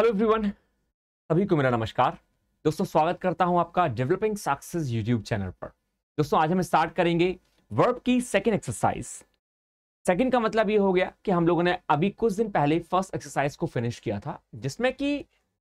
Hello everyone सभी को मेरा नमस्कार दोस्तों स्वागत करता हूं आपका डेवलपिंग सक्सेस यूट्यूब चैनल पर दोस्तों आज हम स्टार्ट करेंगे वर्ब की सेकंड एक्सरसाइज सेकंड का मतलब ये हो गया कि हम लोगों ने अभी कुछ दिन पहले फर्स्ट एक्सरसाइज को फिनिश किया था जिसमें कि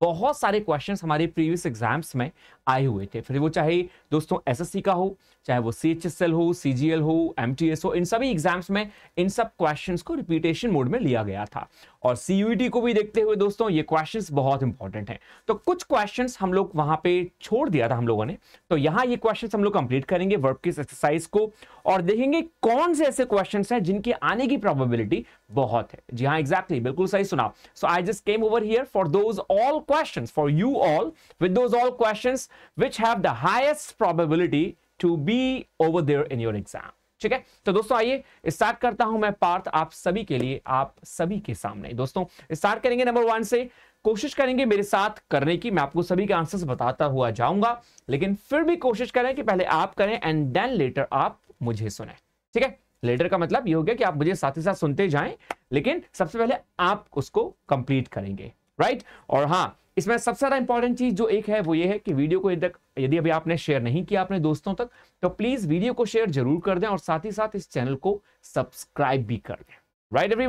बहुत सारे क्वेश्चन हमारे प्रीवियस एग्जाम्स में आए हुए थे फिर वो चाहे दोस्तों एसएससी का हो चाहे वो सी हो सी हो एम हो इन सभी एग्जाम्स में इन सब क्वेश्चन को रिपीटेशन मोड में लिया गया था और सी e को भी देखते हुए दोस्तों ये क्वेश्चन बहुत इंपॉर्टेंट है तो कुछ क्वेश्चन हम लोग वहां पर छोड़ दिया था हम लोगों ने तो यहाँ ये क्वेश्चन हम लोग कंप्लीट करेंगे वर्क की एक्सरसाइज को और देखेंगे कौन से ऐसे क्वेश्चन हैं जिनके आने की प्रोबेबिलिटी बहुत है जी हाँ एग्जैक्टली exactly, बिल्कुल सही सुना so I just came over here for those all questions for you all with those all questions which have the highest probability to be over there in your exam ठीक है तो दोस्तों आइए start करता हूं मैं पार्थ आप सभी के लिए आप सभी के सामने दोस्तों स्टार्ट करेंगे नंबर वन से कोशिश करेंगे मेरे साथ करने की मैं आपको सभी के आंसर्स बताता हुआ जाऊंगा लेकिन फिर भी कोशिश करें कि पहले आप करें एंड देन लेटर आप मुझे सुने ठीक है लेटर का मतलब ये हो गया कि आप मुझे साथ ही साथ सुनते जाएं लेकिन सबसे पहले आप उसको कंप्लीट करेंगे राइट और हाँ इसमें सबसे ज्यादा इंपॉर्टेंट चीज जो एक है वो ये है कि वीडियो को यदि अभी आपने शेयर नहीं किया अपने दोस्तों तक तो प्लीज वीडियो को शेयर जरूर कर दें और साथ ही साथ इस चैनल को सब्सक्राइब भी कर दें राइट एवरी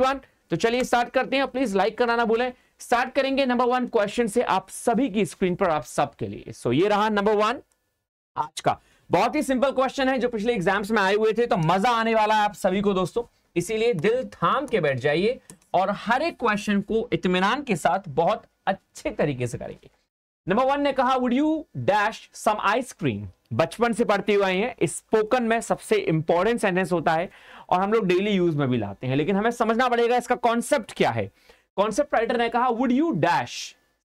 तो चलिए स्टार्ट करते हैं प्लीज लाइक करना ना भूलें स्टार्ट करेंगे नंबर वन क्वेश्चन से आप सभी की स्क्रीन पर आप सबके लिए सो so, ये रहा नंबर वन आज का बहुत ही सिंपल क्वेश्चन है जो पिछले एग्जाम्स में आए हुए थे तो मजा आने वाला है आप सभी को दोस्तों इसीलिए दिल थाम के बैठ जाइए और हर एक क्वेश्चन को इतमान के साथ बहुत अच्छे तरीके से करेंगे नंबर वन ने कहा would you dash some ice cream बचपन से पढ़ते हुए हैं स्पोकन में सबसे इंपॉर्टेंट सेंटेंस होता है और हम लोग डेली यूज में भी लाते हैं लेकिन हमें समझना पड़ेगा इसका कॉन्सेप्ट क्या है कॉन्सेप्ट राइटर ने कहा would you dash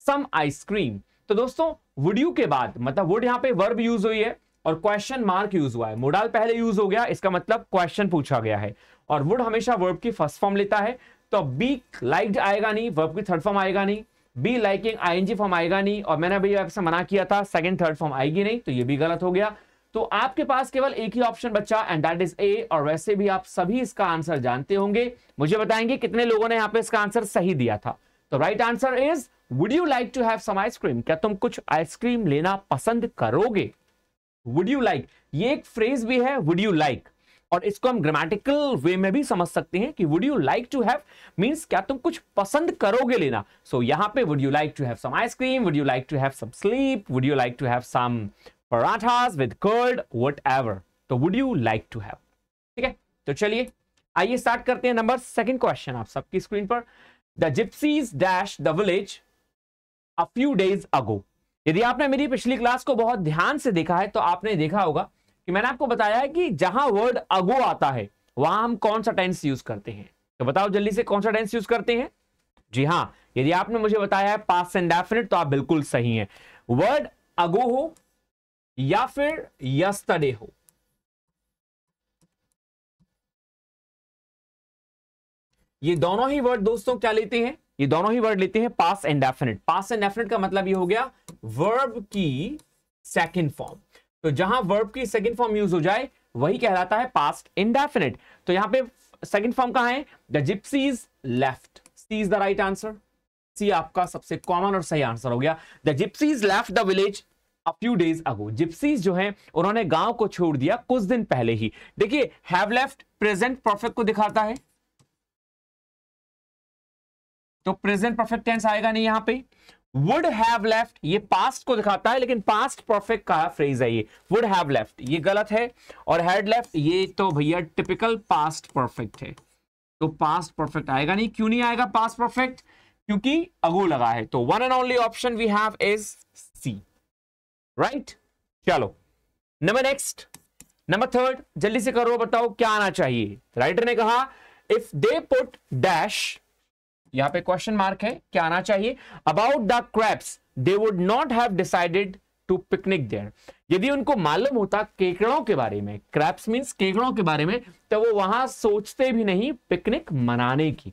some ice cream तो दोस्तों वुड यू के बाद मतलब वुड यहाँ पे वर्ब यूज हुई है और क्वेश्चन मार्क यूज हुआ है मोडाल पहले यूज हो गया इसका मतलब क्वेश्चन पूछा गया है और वुड हमेशा वर्ब की फर्स्ट फॉर्म लेता है तो बी लाइक्ड आएगा नहीं वर्ब की थर्ड फॉर्म आएगा नहीं बी लाइकिंग आईएनजी फॉर्म आएगा नहीं और मैंने अभी आपसे मना किया था सेकंड थर्ड फॉर्म आएगी नहीं तो ये भी गलत हो गया तो आपके पास केवल एक ही ऑप्शन बचा एंड दैट इज ए और वैसे भी आप सभी इसका आंसर जानते होंगे मुझे बताएंगे कितने लोगों ने यहां पे इसका आंसर सही दिया था तो right answer is would you like to have some ice cream क्या तुम कुछ आइसक्रीम लेना पसंद करोगे वुड यू लाइक ये एक फ्रेज भी है वुड यू लाइक और इसको हम ग्रामेटिकल वे में भी समझ सकते हैं कि would you like to have means क्या तुम कुछ पसंद करोगे लेना सो so, यहाँ पे would you like to have some ice cream would you like to have some sleep would you like to have some parathas with curd what तो would you like to have ठीक है तो चलिए आइए स्टार्ट करते हैं नंबर सेकंड क्वेश्चन आप सबकी स्क्रीन पर the gypsies dash the village a few days ago यदि आपने मेरी पिछली क्लास को बहुत ध्यान से देखा है तो आपने देखा होगा कि मैंने आपको बताया है कि जहां वर्ड अगो आता है वहां हम कौन सा टेंस यूज करते हैं तो बताओ जल्दी से कौन सा टेंस यूज करते हैं जी हाँ यदि आपने मुझे बताया है पास एंड डेफिनेट तो आप बिल्कुल सही हैं वर्ड अगो हो या फिर यस्टरडे हो ये दोनों ही वर्ड दोस्तों क्या लेते हैं ये दोनों ही वर्ड लेते हैं past and indefinite past and indefinite का मतलब ये हो गया वर्ब की सेकंड फॉर्म तो जहां वर्ब की सेकेंड फॉर्म यूज हो जाए वही कहलाता है पास्ट इनडेफिनेट तो यहां पे सेकेंड फॉर्म कहा है the gypsies left C is the right answer C आपका सबसे कॉमन और सही आंसर हो गया the gypsies left the village a few days ago gypsies जो है उन्होंने गांव को छोड़ दिया कुछ दिन पहले ही देखिए हैव लेफ्ट प्रेजेंट परफेक्ट को दिखाता है तो प्रेजेंट परफेक्ट टेंस आएगा नहीं यहां पे वुड हैव लेफ्ट ये पास्ट को दिखाता है लेकिन पास्ट परफेक्ट का फ्रेज है ये वुड हैव लेफ्ट ये गलत है और हैड लेफ्ट ये तो भैया टिपिकल पास्ट परफेक्ट है तो पास्ट परफेक्ट आएगा नहीं क्यों नहीं आएगा पास्ट परफेक्ट क्योंकि अगो लगा है तो one and only option we have is C right चलो नंबर नेक्स्ट नंबर थर्ड जल्दी से करो बताओ क्या आना चाहिए राइटर ने कहा इफ दे पुट डैश यहां पे क्वेश्चन मार्क है क्या आना चाहिए about the crops they would not have decided to picnic there यदि उनको मालूम होता केकड़ों के बारे में क्रैप्स मीन्स केकड़ों के बारे में तो वो वहां सोचते भी नहीं पिकनिक मनाने की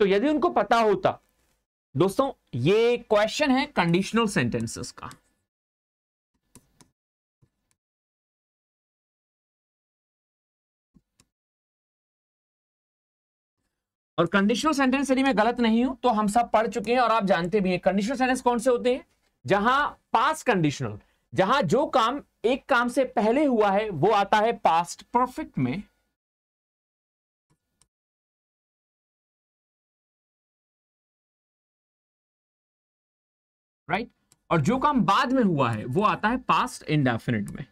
तो यदि उनको पता होता दोस्तों ये क्वेश्चन है कंडीशनल सेंटेंसेस का और कंडीशनल सेंटेंस यदि मैं गलत नहीं हूं तो हम सब पढ़ चुके हैं और आप जानते भी हैं कंडीशनल सेंटेंस कौन से होते हैं जहां पास कंडीशनल जहां जो काम एक काम से पहले हुआ है वो आता है पास्ट परफेक्ट में राइट right? और जो काम बाद में हुआ है वो आता है पास्ट इंडेफिनिट में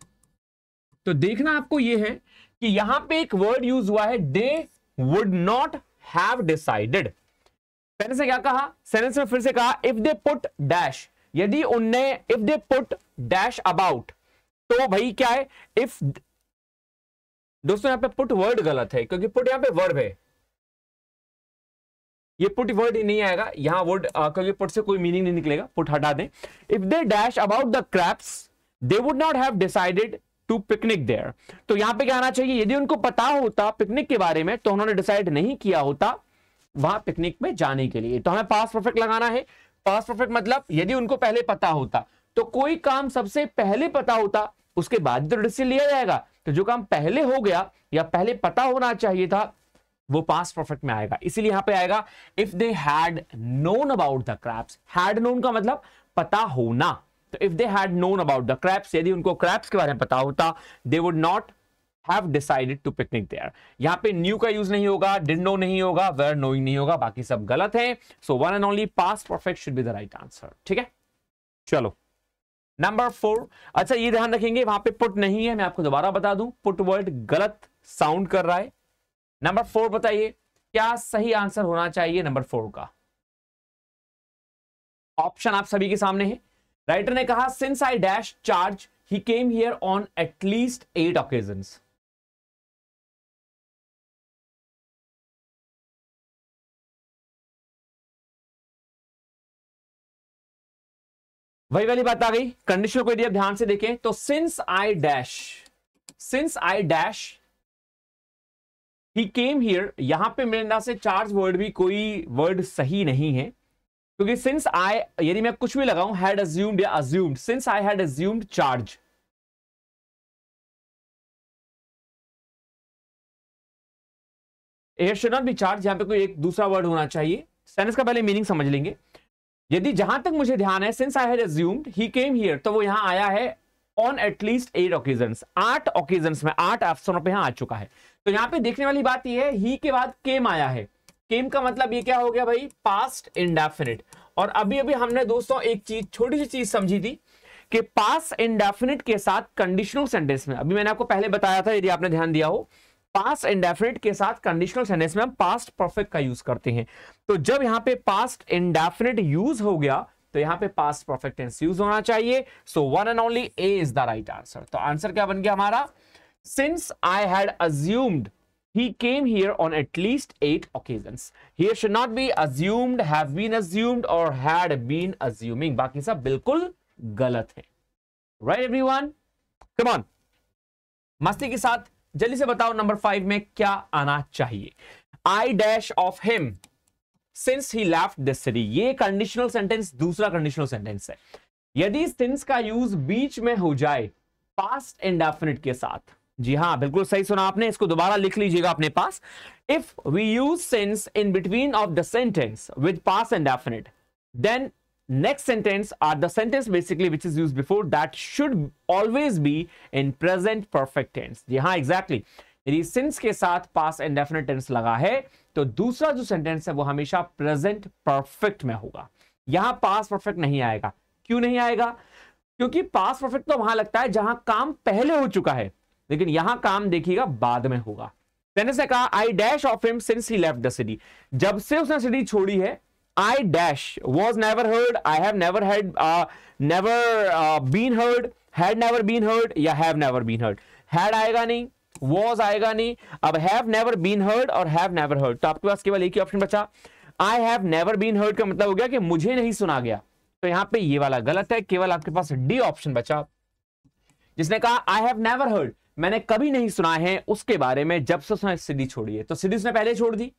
तो देखना आपको ये है कि यहां पे एक वर्ड यूज हुआ है they would not have decided सेनेट ने क्या कहा सेनेट में फिर से कहा इफ दे पुट डैश यदि उनने if they put dash about तो भाई क्या है इफ दोस्तों यहां पे पुट वर्ड गलत है क्योंकि पुट यहां पे वर्ड है ये पुट वर्ड ही नहीं आएगा यहां वर्ड क्योंकि पुट से कोई मीनिंग नहीं निकलेगा पुट हटा दें if they dash about the crops they would not have decided to picnic there तो यहां पे क्या आना चाहिए यदि उनको पता होता पिकनिक के बारे में तो उन्होंने डिसाइड नहीं किया होता वहां पिकनिक में जाने के लिए तो हमें पास परफेक्ट लगाना है पास परफेक्ट मतलब यदि उनको पहले पता होता तो कोई काम सबसे पहले पता होता उसके बाद तो डिसीजन लिया जाएगा तो जो काम पहले हो गया या पहले पता होना चाहिए था वो पास परफेक्ट में आएगा इसीलिए यहां पे आएगा if they had known about the crops had known का मतलब पता होना तो if they had known about the crops यदि उनको क्रैप्स के बारे में पता होता they would not have decided to picnic there यहां पे न्यू का यूज नहीं होगा डिड नो नहीं होगा वेर नोइंग नहीं होगा बाकी सब गलत है so one and only past perfect should be the right answer ठीक है चलो नंबर फोर अच्छा ये ध्यान रखेंगे वहां पे पुट नहीं है मैं आपको दोबारा बता दूं पुट वर्ड गलत साउंड कर रहा है नंबर फोर बताइए क्या सही आंसर होना चाहिए नंबर फोर का ऑप्शन आप सभी के सामने है राइटर ने कहा since I dash charge he came here on at least eight occasion वही वाली बात आ गई कंडीशन को यदि आप ध्यान से देखें तो since I dash since I dash he came here यहां पे मेरे अंदाज से चार्ज वर्ड भी कोई वर्ड सही नहीं है क्योंकि सिंस आई यदि मैं कुछ भी लगाऊं हैड अज्यूम्ड या assumed since I had assumed charge एयर शुड नॉट बी चार्ज यहां पे कोई एक दूसरा वर्ड होना चाहिए सेंस का पहले मीनिंग समझ लेंगे यदि जहां तक मुझे ध्यान है since I had assumed he came here तो वो यहां आया है ऑन एटलीस्ट एट ऑकेजन आठ ऑकेजन में आठ ऑप्शनों पे यहां आ चुका है तो यहां पे देखने वाली बात यह है ही के बाद केम आया है केम का मतलब ये क्या हो गया भाई पास्ट इंडेफिनिट और अभी अभी हमने दोस्तों एक चीज छोटी सी चीज समझी थी कि पास इंडेफिनिट के साथ कंडीशनल सेंटेंस में अभी मैंने आपको पहले बताया था यदि आपने ध्यान दिया हो पास इंडेफिनिट के साथ कंडीशनल सेंटेंस में हम पास्ट परफेक्ट का यूज करते हैं तो जब यहां पे पास्ट इंडेफिनिट यूज हो गया तो यहां पे पास्ट परफेक्ट टेंस यूज होना चाहिए so one and only A is the right answer तो आंसर क्या बन गया हमारा since I had assumed he came here on at least eight occasions here should not be assumed have been assumed or had been assuming baki sab bilkul galat hai right everyone come on masti ke sath jaldi se batao number 5 mein kya aana chahiye i dash of him since he left the city ye conditional sentence dusra conditional sentence hai yadi since ka use beech mein ho jaye past indefinite ke sath जी हाँ बिल्कुल सही सुना आपने इसको दोबारा लिख लीजिएगा अपने पास if we use since in between of the sentence with past and indefinite then next sentence or the sentence basically which is use before that should always be in present perfect tense जी हाँ exactly यदि since के साथ पास and definite tense लगा है तो दूसरा जो सेंटेंस है वो हमेशा प्रेजेंट परफेक्ट में होगा यहां पास परफेक्ट नहीं आएगा क्यों नहीं आएगा क्योंकि पास परफेक्ट तो वहां लगता है जहां काम पहले हो चुका है लेकिन यहां काम देखिएगा बाद में होगा टेनिस से कहा I dash of him since he left the city जब से उसने सिटी छोड़ी है I dash was never heard I have never had never been heard had never been heard या have never been heard had आएगा नहीं was आएगा नहीं अब हैव नेवर बीन हर्ड और हैव नेवर हर्ड तो आपके पास केवल एक ही ऑप्शन बचा I have never been heard का मतलब हो गया कि मुझे नहीं सुना गया तो यहां पे ये वाला गलत है केवल आपके पास डी ऑप्शन बचा जिसने कहा आई हैव नेवर हर्ड मैंने कभी नहीं सुना है उसके बारे में जब से उसने सिद्धि छोड़ी है तो सिद्धि उसने पहले छोड़ दी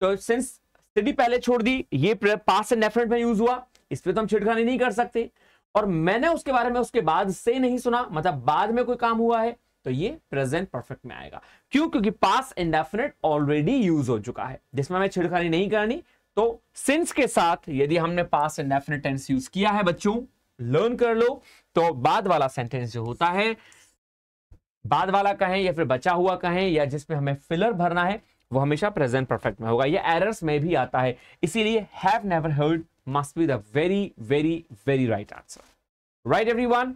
तो सिंस सिद्धि पहले छोड़ दी ये पास एंड डेफिनेट में यूज हुआ इस पर तो हम छिड़खानी नहीं कर सकते और मैंने उसके बारे में उसके बाद से नहीं सुना मतलब बाद में कोई काम हुआ है तो ये प्रेजेंट परफेक्ट में आएगा क्यों क्योंकि पास इंडेफिनेट ऑलरेडी यूज हो चुका है जिसमें हमें छिड़खानी नहीं करनी तो सिंस के साथ यदि हमने पास इंडेफिनेट टेंस यूज किया है बच्चों लर्न कर लो तो बाद वाला सेंटेंस जो होता है बाद वाला कहें या फिर बचा हुआ कहें या जिसमें हमें फिलर भरना है वो हमेशा प्रेजेंट परफेक्ट में होगा ये एरर्स में भी आता है इसीलिए have never heard must be the very very very right answer right everyone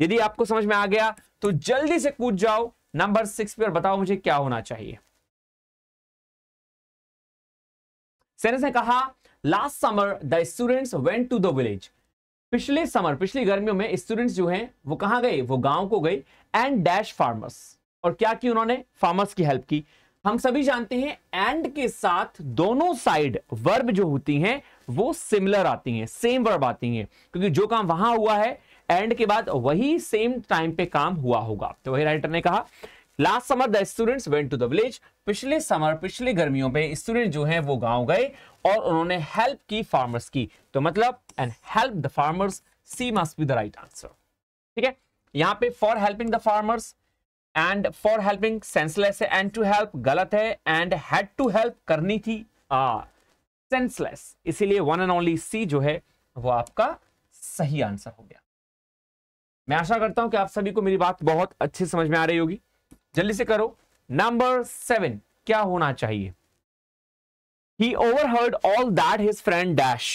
यदि आपको समझ में आ गया तो जल्दी से कूद जाओ नंबर सिक्स पे और बताओ मुझे क्या होना चाहिए सेनेस ने कहा last summer the students went to the village पिछले समर पिछली गर्मियों में स्टूडेंट्स जो हैं वो कहाँ गए वो गांव को गए एंड डैश फार्मर्स और क्या की उन्होंने फार्मर्स की हेल्प की हम सभी जानते हैं एंड के साथ दोनों साइड वर्ब जो होती हैं वो सिमिलर आती हैं सेम वर्ब आती हैं क्योंकि जो काम वहां हुआ है एंड के बाद वही सेम टाइम पे काम हुआ होगा तो वही राइटर ने कहा last summer the students went to the village पिछले समर पिछले गर्मियों पे स्टूडेंट जो है वो गांव गए और उन्होंने हेल्प की फार्मर्स की तो मतलब and help the farmers C must be the right answer ठीक है यहाँ पे for helping the farmers and for helping senseless है एंड टू हेल्प गलत है एंड हैड टू हेल्प करनी थी सेंसलेस हाँ, इसीलिए वन एंड ओनली सी जो है वो आपका सही आंसर हो गया मैं आशा करता हूं कि आप सभी को मेरी बात बहुत अच्छे समझ में आ रही होगी जल्दी से करो नंबर सेवन क्या होना चाहिए he overheard all that his friend dash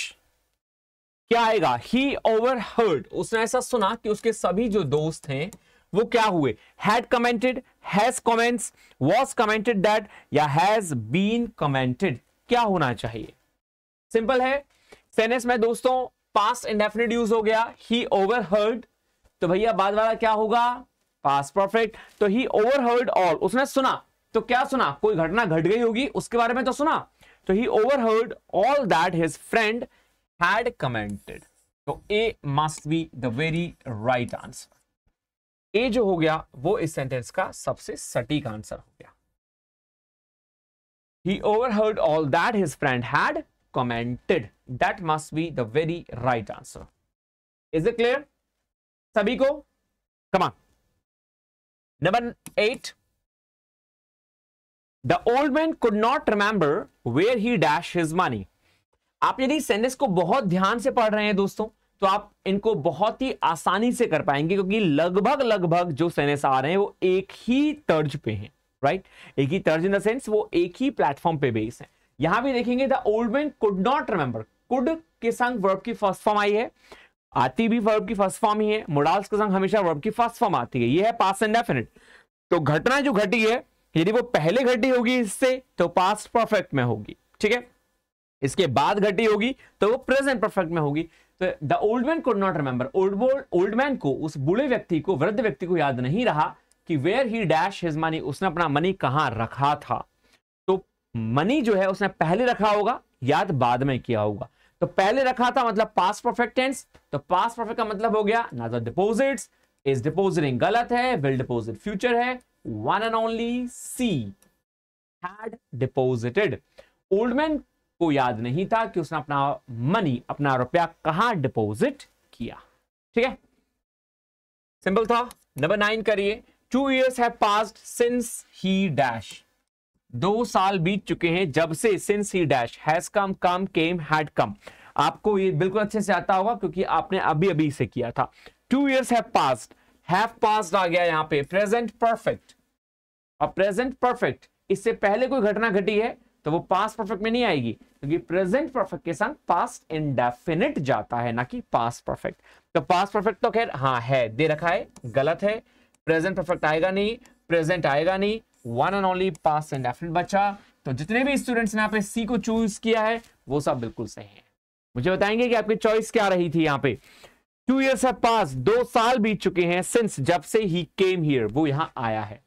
क्या आएगा ही ओवर हर्ड उसने ऐसा सुना कि उसके सभी जो दोस्त हैं वो क्या हुए had commented has comments was commented that या हैज बीन कमेंटेड क्या होना चाहिए सिंपल है सेनेस में दोस्तों पास्ट इंडेफिनेट यूज हो गया ही ओवर हर्ड तो भैया बाद वाला क्या होगा पास परफेक्ट तो ही ओवरहर्ड ऑल उसने सुना तो क्या सुना कोई घटना घट गई होगी उसके बारे में तो सुना तो he overheard all that his friend had commented तो A must be the very right answer A जो हो गया वो इस सेंटेंस का सबसे सटीक आंसर हो गया he overheard all that his friend had commented that must be the very right answer is it clear सभी को comma number eight the old man could not remember where he dash his money आप यदि sentence को बहुत ध्यान से पढ़ रहे हैं दोस्तों तो आप इनको बहुत ही आसानी से कर पाएंगे क्योंकि लगभग लगभग जो सेंटेंस आ रहे हैं वो एक ही तर्ज पे हैं राइट एक ही तर्ज इन द सेंस वो एक ही प्लेटफॉर्म पे बेस है यहां भी देखेंगे the old man could not remember could के संग वर्ब की फर्स्ट फॉर्म आई है आती भी वर्ब की फर्स्ट फॉर्म ही है मोडाल्स के संग हमेशा वर्ब की फर्स्ट फॉर्म आती है ये है पास इंडेफिनिट तो घटना जो घटी है यदि वो पहले घटी होगी इससे तो पास्ट परफेक्ट में होगी ठीक है इसके बाद घटी होगी तो वो प्रेजेंट परफेक्ट में होगी तो the old man could not remember old old man को उस बूढ़े व्यक्ति को वृद्ध व्यक्ति को याद नहीं रहा कि where he dash his money उसने अपना मनी कहां रखा था तो मनी जो है उसने पहले रखा होगा याद बाद में किया होगा तो पहले रखा था मतलब पास परफेक्ट टेंस तो पास परफेक्ट का मतलब हो गया ना तो डिपोजिट्स इज डिपोजिटिंग गलत है विल डिपोजिट फ्यूचर है one and only C had deposited old man को याद नहीं था कि उसने अपना मनी अपना रुपया कहां डिपोजिट किया ठीक है सिंपल था नंबर नाइन करिए two years have passed since he dash दो साल बीत चुके हैं जब से since he dash has come come came had come आपको ये बिल्कुल अच्छे से आता होगा क्योंकि आपने अभी अभी इसे किया था two years have passed have passed आ गया यहां पे प्रेजेंट परफेक्ट और प्रेजेंट परफेक्ट इससे पहले कोई घटना घटी है तो वो पास्ट परफेक्ट में नहीं आएगी क्योंकि प्रेजेंट परफेक्ट के संग पास्ट इनडेफिनिट जाता है ना कि पास्ट परफेक्ट तो पास्ट परफेक्ट तो खैर हाँ है दे रखा है गलत है प्रेजेंट परफेक्ट आएगा नहीं प्रेजेंट आएगा नहीं one and only past and definite बचा तो जितने भी स्टूडेंट्स ने यहाँ पे सी को चूज किया है वो सब बिल्कुल सही है मुझे बताएंगे कि आपकी चॉइस क्या रही थी यहाँ पे टू ईयर्स है पास दो साल बीत चुके हैं सिंस जब से ही केम हियर वो यहां आया है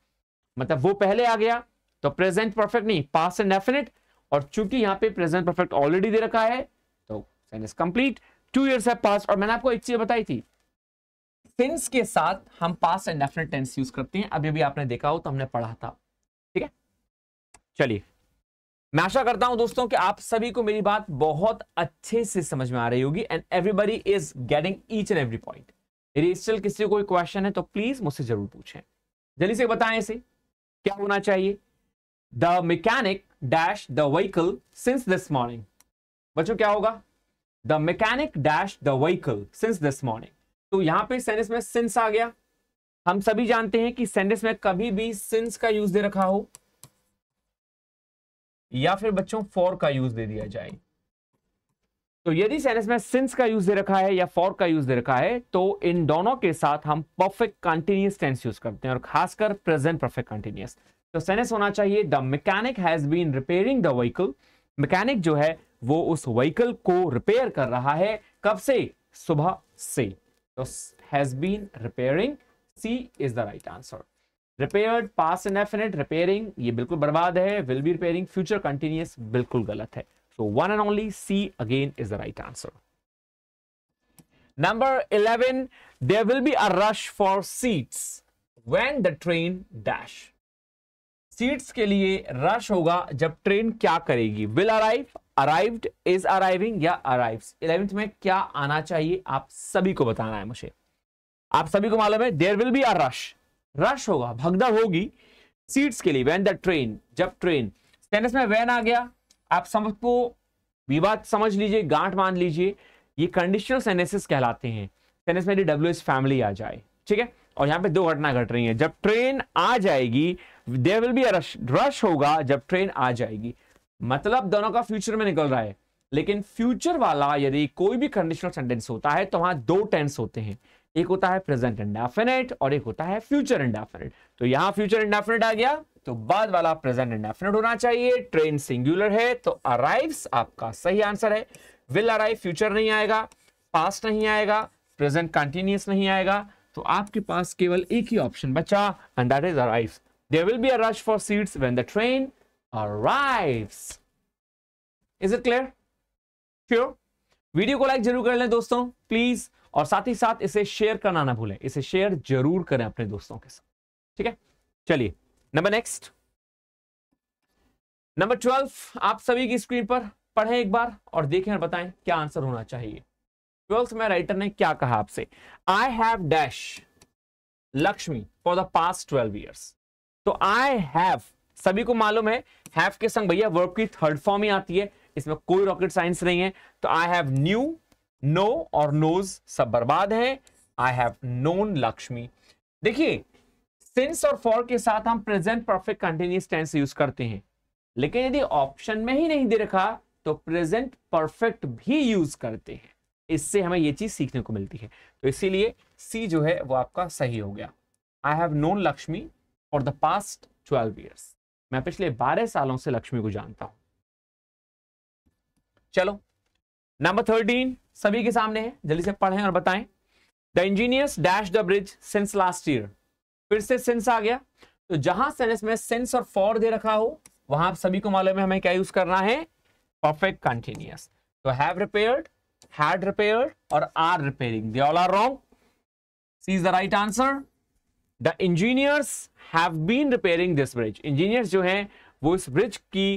मतलब वो पहले आ गया तो प्रेजेंट परफेक्ट नहीं पास एंड डेफिनेट और चूंकि यहाँ पे प्रेजेंट परफेक्ट ऑलरेडी दे रखा है तो सेंटेंस कंप्लीट टू ईयर्स है पास और मैंने आपको एक चीज बताई थी सिंस के साथ हम past and definite tense use करते हैं अभी अभी आपने देखा हो तो हमने पढ़ा था चलिए मैं आशा करता हूं दोस्तों कि आप सभी को मेरी बात बहुत अच्छे से समझ में आ रही होगी and everybody is getting each and every point मेरी स्टिल किसी कोई क्वेश्चन है तो प्लीज मुझसे जरूर पूछें जल्दी से बताएं इसे क्या होना चाहिए the mechanic dash the vehicle since this morning बच्चों क्या होगा the mechanic dash the vehicle since this morning तो यहां पे सेंटेंस में सिंस आ गया हम सभी जानते हैं कि सेंटेंस में कभी भी सिंस का यूज दे रखा हो या फिर बच्चों फॉर का यूज दे दिया जाए तो यदि सेनेस में सिंस का यूज दे रखा है या फॉर का यूज दे रखा है तो इन दोनों के साथ हम परफेक्ट कंटिन्यूस टेंस यूज करते हैं और खासकर प्रेजेंट परफेक्ट कंटिन्यूस तो सेनेस होना चाहिए the mechanic has been repairing the vehicle mechanic जो है वो उस व्हीकल को रिपेयर कर रहा है कब से सुबह से तो has been repairing C is the right answer repaired past definite repairing ये बिल्कुल बर्बाद है will be repairing future continuous बिल्कुल गलत है so one and only C again is the right answer number eleven there will be a rush for seats when the train dash seats के लिए rush होगा जब ट्रेन क्या करेगी will arrive arrived is arriving या arrive eleventh में क्या आना चाहिए आप सभी को बताना है मुझे आप सभी को मालूम है there will be a rush rush होगा भगदड़ होगी सीट्स के लिए वैन द ट्रेन जब ट्रेन टेनिस में वैन आ गया आप सबको विवाद समझ लीजिए गांठ मान लीजिए ये कंडीशनल सेनेसिस कहलाते हैं टेनिस में डब्ल्यू एस फैमिली आ जाए ठीक है और यहाँ पे दो घटना घट रही है जब ट्रेन आ जाएगी there will be rush rush होगा जब ट्रेन आ जाएगी मतलब दोनों का फ्यूचर में निकल रहा है लेकिन फ्यूचर वाला यदि कोई भी कंडीशनल सेंटेंस होता है तो वहां दो टेंस होते हैं एक होता है प्रेजेंट इंडेफिनेट और एक होता है फ्यूचर इंडेफिनेट तो यहां फ्यूचर इंडेफिनेट आ गया तो बाद वाला प्रेजेंट इंडेफिनेट होना चाहिए ट्रेन सिंगुलर है तो अराइव्स आपका सही आंसर है विल अराइव फ्यूचर नहीं आएगा पास्ट नहीं आएगा प्रेजेंट कंटिन्यूस नहीं आएगा तो आपके पास केवल एक ही ऑप्शन बचा and that is arrive there will be a rush for seats when the train arrives is it clear क्यों वीडियो को लाइक जरूर कर लें दोस्तों प्लीज और साथ ही साथ इसे शेयर करना ना भूलें इसे शेयर जरूर करें अपने दोस्तों के साथ ठीक है चलिए नंबर नेक्स्ट नंबर ट्वेल्व आप सभी की स्क्रीन पर पढ़ें एक बार और देखें और बताएं क्या आंसर होना चाहिए ट्वेल्थ में राइटर ने क्या कहा आपसे I have dash Lakshmi for the past twelve years तो आई हैव सभी को मालूम है हैव के संग भैया वर्ब की थर्ड फॉर्म ही आती है इसमें कोई रॉकेट साइंस नहीं है तो आई हैव न्यू नो और नोज सब बर्बाद है आई हैव नोन लक्ष्मी देखिए सिंस और फॉर के साथ हम present perfect continuous tense use करते हैं लेकिन यदि ऑप्शन में ही नहीं दे रखा तो प्रेजेंट परफेक्ट भी यूज करते हैं इससे हमें ये चीज सीखने को मिलती है तो इसीलिए सी जो है वो आपका सही हो गया I have known Lakshmi for the past twelve years मैं पिछले बारह सालों से लक्ष्मी को जानता हूं चलो नंबर थर्टीन सभी के सामने है जल्दी से पढ़ें और बताएं the engineers dash the bridge since last year फिर से सिंस आ गया तो जहां सेंस में सिंस और फॉर दे रखा हो वहां आप सभी को मालूम है हमें क्या यूज करना है परफेक्ट कंटिन्यूस तो हैव रिपेयर्ड हैड रिपेयर्ड और are repairing they all are wrong C is the right answer the engineers have been repairing this bridge engineers जो हैं वो इस ब्रिज की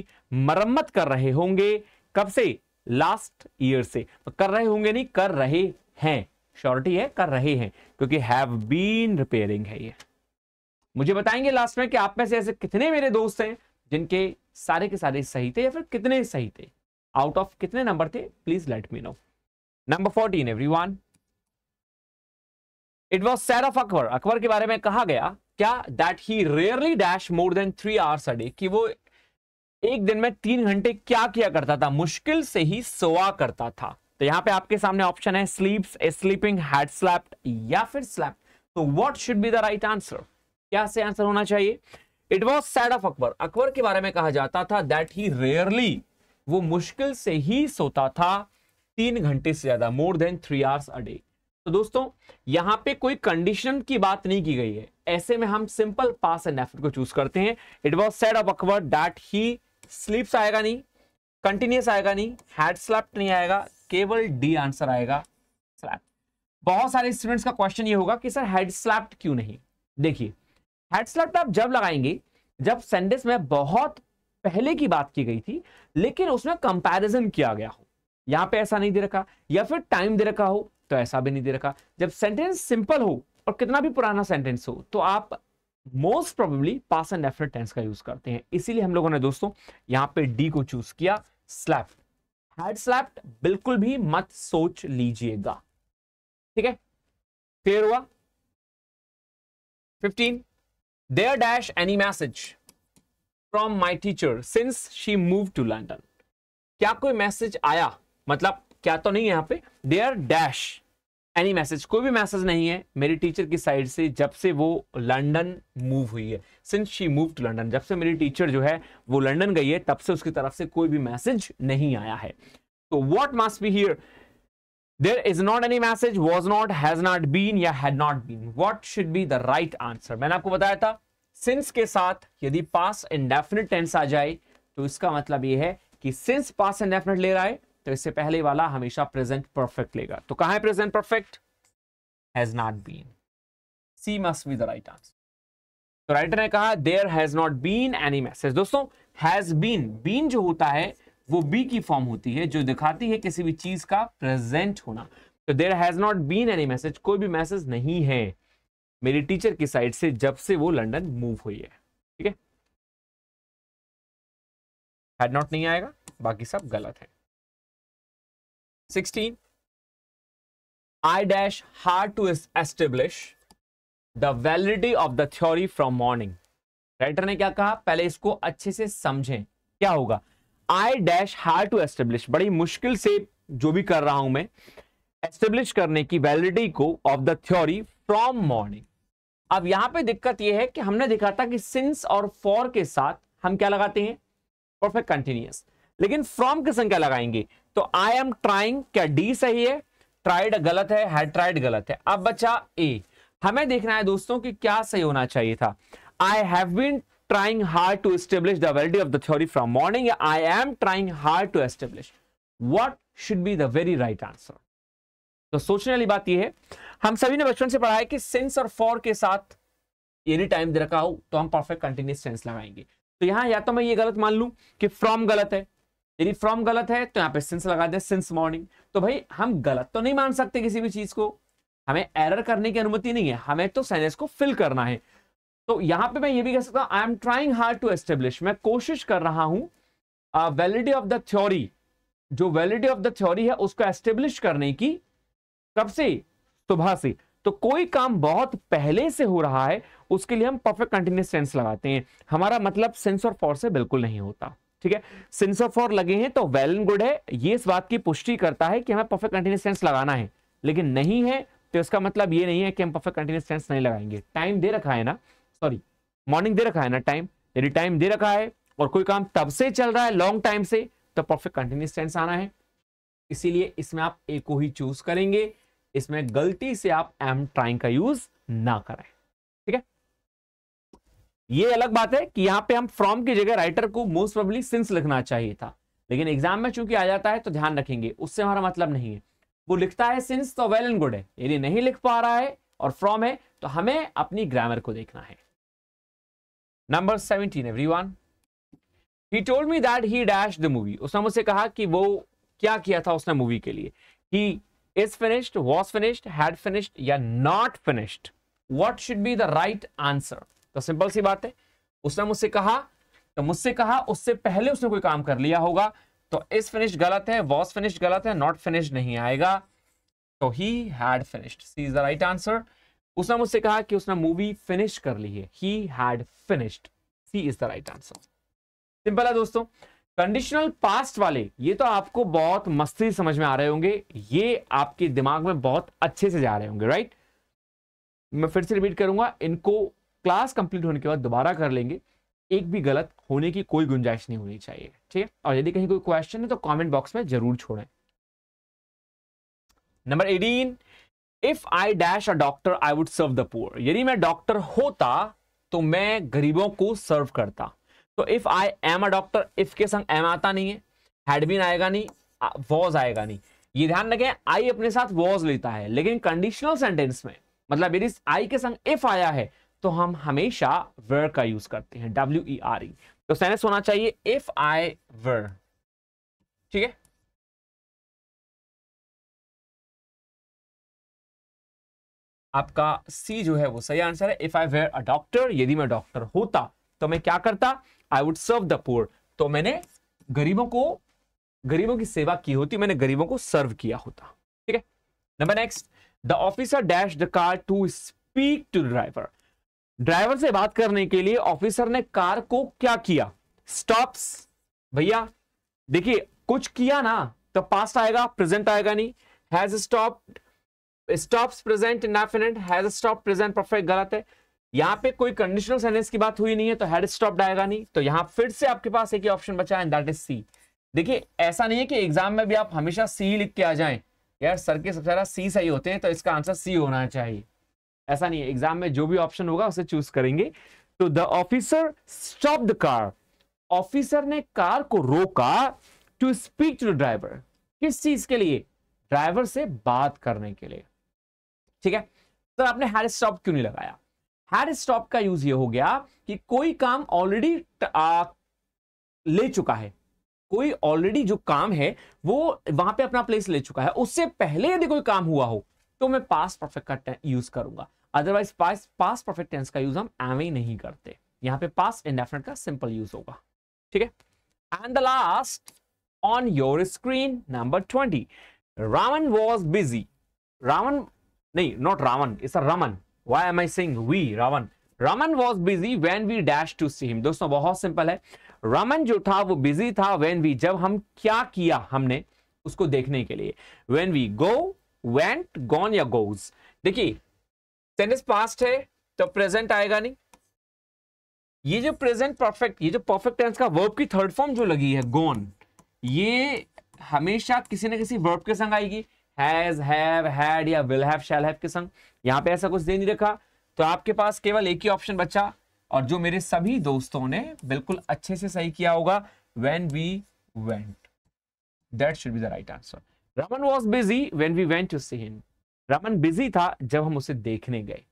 मरम्मत कर रहे होंगे कब से लास्ट ईयर से तो कर रहे होंगे नहीं कर रहे हैं श्योरिटी है कर रहे हैं क्योंकि हैव बीन रिपेयरिंग है ये मुझे बताएंगे लास्ट में कि आप में से ऐसे कितने मेरे दोस्त हैं जिनके सारे के सारे सही थे या फिर कितने सही थे आउट ऑफ कितने नंबर थे please let me know number fourteen every one it was said of Akbar Akbar के बारे में कहा गया क्या that he rarely dash more than three hours a day कि वो एक दिन में तीन घंटे क्या किया करता था मुश्किल से ही सोआ करता था तो यहां पे आपके सामने ऑप्शन है स्लीप्स स्लीपिंग हेड स्लैप्ड या फिर स्लैप तो what should be the right answer क्या से आंसर होना चाहिए it was said of Akbar Akbar के बारे में कहा जाता था दैट ही रेयरली वो मुश्किल से ही सोता था तीन घंटे से ज्यादा more than three hours a day तो दोस्तों यहां पे कोई कंडीशन की बात नहीं की गई है ऐसे में हम सिंपल पास एंड एफर्ट को चूज करते हैं it was said of Akbar that he sleeps आएगा नहीं कंटिन्यूस आएगा नहीं हैड स्लैप्ट नहीं आएगा केवल डी आंसर आएगा स्लैप बहुत सारे स्टूडेंट्स का क्वेश्चन ये होगा कि सर हेड स्लैप्ट क्यों नहीं देखिए हेड स्लैप्ट आप जब लगाएंगे जब सेंडेस में बहुत पहले की बात की गई थी लेकिन उसमें कंपैरिजन किया गया हो यहां पे ऐसा नहीं दे रखा या फिर टाइम दे रखा हो तो ऐसा भी नहीं दे रखा जब सेंटेंस सिंपल हो और कितना भी पुराना सेंटेंस हो तो आप most probably past and definite tense का यूज करते हैं इसीलिए हम लोगों ने दोस्तों यहां पे डी को चूज किया स्लैप्ड हैड स्लैप्ड बिल्कुल भी मत सोच लीजिएगा ठीक है क्लियर हुआ fifteen there dash any message from my teacher since she move to London क्या कोई मैसेज आया मतलब क्या तो नहीं यहां पे देयर डैश एनी मैसेज कोई भी मैसेज नहीं है मेरी टीचर की साइड से जब से वो लंडन मूव हुई है since she move to London जब से मेरी टीचर जो है वो लंडन गई है तब से उसकी तरफ से कोई भी मैसेज नहीं आया है तो what must be here there is not any message was not has not been या had not been what should be the right answer मैंने आपको बताया था since के साथ यदि past indefinite tense आ जाए तो इसका मतलब यह है कि since past indefinite ले रहा है तो इससे पहले वाला हमेशा प्रेजेंट परफेक्ट लेगा तो कहा है present perfect has not been C must be the right answer तो राइटर ने कहा there has not been any message दोस्तों हैज बीन बीन जो होता है वो बी की फॉर्म होती है जो दिखाती है किसी भी चीज का प्रेजेंट होना तो there has not been any message कोई भी मैसेज नहीं है मेरी टीचर की साइड से जब से वो लंदन मूव हुई है ठीक है हैड नॉट नहीं आएगा बाकी सब गलत है 16 i dash hard to establish the validity of the theory from morning writer ने क्या कहा पहले इसको अच्छे से समझें क्या होगा I dash hard to establish बड़ी मुश्किल से जो भी कर रहा हूं मैं एस्टेब्लिश करने की वैलिडिटी को of the theory from morning अब यहां पे दिक्कत यह है कि हमने देखा था कि सिंस और फॉर के साथ हम क्या लगाते हैं परफेक्ट कंटिन्यूस लेकिन फ्रॉम की संख्या लगाएंगे तो आई एम ट्राइंग क्या डी सही है ट्राइड गलत है हैड ट्राइड गलत है अब बचा ए हमें देखना है दोस्तों कि क्या सही होना चाहिए था I have been trying hard to establish the validity of the theory from morning I am trying hard to establish what should be the very right answer तो सोचने वाली बात यह है हम सभी ने बचपन से पढ़ा है कि सेंस और फॉर के साथ एनी टाइम दे रखा हो तो हम परफेक्ट कंटिन्यूस सेंस लगाएंगे तो यहां या तो मैं ये गलत मान लू कि फ्रॉम गलत है यदि फ्रॉम गलत है तो यहाँ पे सिंस लगा दें सिंस मॉर्निंग तो भाई हम गलत तो नहीं मान सकते किसी भी चीज को हमें एरर करने की अनुमति नहीं है हमें तो सेंटेंस को फिल करना है तो यहाँ पे मैं ये भी कह सकता हूँ I am trying hard to establish मैं कोशिश कर रहा हूँ वैलिडी ऑफ द थ्योरी जो वैलिडी ऑफ द थ्योरी है उसको एस्टेब्लिश करने की कब से सुबह से तो कोई काम बहुत पहले से हो रहा है उसके लिए हम परफेक्ट कंटिन्यूस सेंस लगाते हैं हमारा मतलब सेंस और फॉर से बिल्कुल नहीं होता ठीक है सिंसोफोर लगे हैं तो वेल एंड गुड है ये इस बात की पुष्टि करता है कि हमें परफेक्ट कंटिन्यूस टेंस लगाना है लेकिन नहीं है तो इसका मतलब ये नहीं है कि हम परफेक्ट कंटिन्यूस टेंस नहीं लगाएंगे टाइम दे रखा है ना सॉरी मॉर्निंग दे रखा है ना टाइम यदि टाइम दे रखा है और कोई काम तब से चल रहा है लॉन्ग टाइम से तो परफेक्ट कंटिन्यूस टेंस आना है इसीलिए इसमें आप ए को ही चूज करेंगे इसमें गलती से आप एम ट्राइंग का यूज ना करें ये अलग बात है कि यहां पे हम फ्रॉम की जगह राइटर को मोस्ट प्रॉब्ली सिंस लिखना चाहिए था लेकिन एग्जाम में चूंकि आ जाता है तो ध्यान रखेंगे उससे हमारा मतलब नहीं है वो लिखता है सिंस तो वेल एंड गुड है यदि नहीं लिख पा रहा है और फ्रॉम है तो हमें अपनी ग्रामर को देखना है number seventeen every one he told me that he dash the movie उसने मुझसे कहा कि वो क्या किया था उसने मूवी के लिए he is finished was finished had finished या not finished what should be the right answer तो सिंपल सी बात है उसने मुझसे कहा तो मुझसे कहा उससे पहले उसने कोई काम कर लिया होगा तो इस फिनिश गलत है वॉज फिनिश गलत है नॉट फिनिश नहीं आएगा तो he had finished C is the right answer उसने मुझसे कहा कि उसने मूवी फिनिश कर ली है he had finished C is the right answer simple है दोस्तों कंडीशनल पास्ट वाले ये तो आपको बहुत मस्ती समझ में आ रहे होंगे ये आपके दिमाग में बहुत अच्छे से जा रहे होंगे राइट मैं फिर से रिपीट करूंगा इनको क्लास कंप्लीट होने के बाद दोबारा कर लेंगे एक भी गलत होने की कोई गुंजाइश नहीं होनी चाहिए ठीक है और यदि कहीं कोई क्वेश्चन है तो कमेंट बॉक्स में जरूर छोड़ें number eighteen if I dash a doctor I would serve the poor यदि मैं डॉक्टर होता तो मैं गरीबों को सर्व करता तो if I am a doctor if के संग एम आता नहीं है हेडबिन आएगा नहीं वॉज आएगा नहीं ये ध्यान रखें आई अपने साथ वॉज लेता है लेकिन कंडीशनल सेंटेंस में मतलब यदि आई के संग इफ आया है तो हम हमेशा वर का यूज करते हैं डब्ल्यू ई आर ई तो सेंटेंस होना चाहिए इफ आई वर ठीक है आपका सी जो है वो सही आंसर है if I were a doctor यदि मैं डॉक्टर होता तो मैं क्या करता I would serve the poor तो मैंने गरीबों को गरीबों की सेवा की होती मैंने गरीबों को सर्व किया होता ठीक है number next the officer dash the car to speak to driver driver से बात करने के लिए ऑफिसर ने कार को क्या किया स्टॉप्स भैया देखिए कुछ किया ना तो पास्ट आएगा प्रेजेंट आएगा नहीं has stop stops present indefinite has stop present perfect गलत है यहां पे कोई कंडीशनल सेंटेंस की बात हुई नहीं है तो हैड स्टॉप आएगा नहीं तो यहां फिर से आपके पास एक ही ऑप्शन बचा है दैट इज सी देखिए ऐसा नहीं है कि एग्जाम में भी आप हमेशा सी लिख के आ जाए यार सर के सबसे ज्यादा सी सही होते हैं तो इसका आंसर सी होना चाहिए ऐसा नहीं है एग्जाम में जो भी ऑप्शन होगा उसे चूज करेंगे तो the officer stop the car officer ने कार को रोका टू स्पीक टू ड्राइवर किस चीज के लिए ड्राइवर से बात करने के लिए ठीक है सर तो आपने हैड स्टॉप क्यों नहीं लगाया हैड स्टॉप का यूज ये हो गया कि कोई काम ऑलरेडी ले चुका है कोई ऑलरेडी जो काम है वो वहां पे अपना प्लेस ले चुका है उससे पहले यदि कोई काम हुआ हो तो मैं पास परफेक्ट का यूज करूंगा otherwise past past perfect tense का यूज हम एवे नहीं करते यहाँ पे पास इंडेफिनेट का सिंपल यूज होगा ठीक है and the last on your screen number twenty Ravan was busy Ravan नहीं not Ravan it's Raman why am I saying we Ravan Raman was busy when we dash to see him दोस्तों बहुत सिंपल है रमन जो था वो बिजी था वेन वी जब हम क्या किया हमने उसको देखने के लिए when we go went gone या गोज देखिए टेनिस पास्ट है तो प्रेजेंट आएगा नहीं ये जो प्रेजेंट परफेक्ट ये जो परफेक्ट टेंस का वर्ब की थर्ड फॉर्म जो लगी है गोन ये हमेशा किसी न किसी वर्ब के संग आएगी हैज हैव हैड या विल हैव शैल हैव के संग यहां पे ऐसा कुछ दे नहीं रखा तो आपके पास केवल एक ही ऑप्शन बचा और जो मेरे सभी दोस्तों ने बिल्कुल अच्छे से सही किया होगा when we went that should be the right answer Raman was busy when we went to see him Raman बिजी था जब हम उसे देखने गए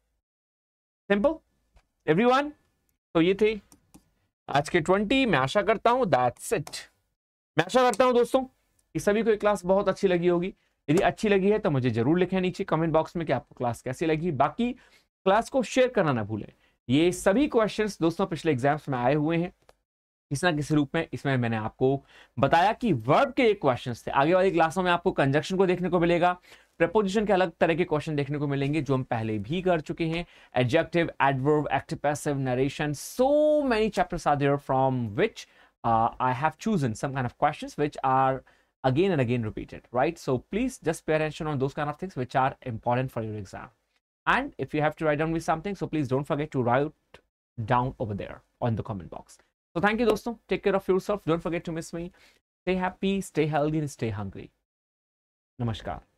सिंपल एवरीवन तो ये थे आज के ट्वेंटी मैं आशा करता हूं दैट्स इट मैं आशा करता हूं दोस्तों कि सभी को ये क्लास बहुत अच्छी लगी होगी यदि अच्छी लगी है तो मुझे जरूर लिखें नीचे कमेंट बॉक्स में कि आपको क्लास कैसी लगी बाकी क्लास को शेयर करना ना भूलें ये सभी क्वेश्चंस दोस्तों पिछले एग्जाम्स में आए हुए हैं किसी ना किसी रूप में इसमें मैंने आपको बताया कि वर्ब के एक क्वेश्चंस थे आगे वाली क्लासों में आपको कंजक्शन को देखने को मिलेगा प्रपोजिशन के अलग तरह के क्वेश्चन देखने को मिलेंगे जो हम पहले भी कर चुके हैं adjective adverb active passive narration so many chapters are there from which I have chosen some kind of questions which are again and again repeated right so please just pay attention on those kind of things which are important for your exam and if you have to write down with something so please don't forget to write down over there on the comment box so thank you दोस्तों take care of yourself don't forget to miss me stay happy stay healthy and stay hungry नमस्कार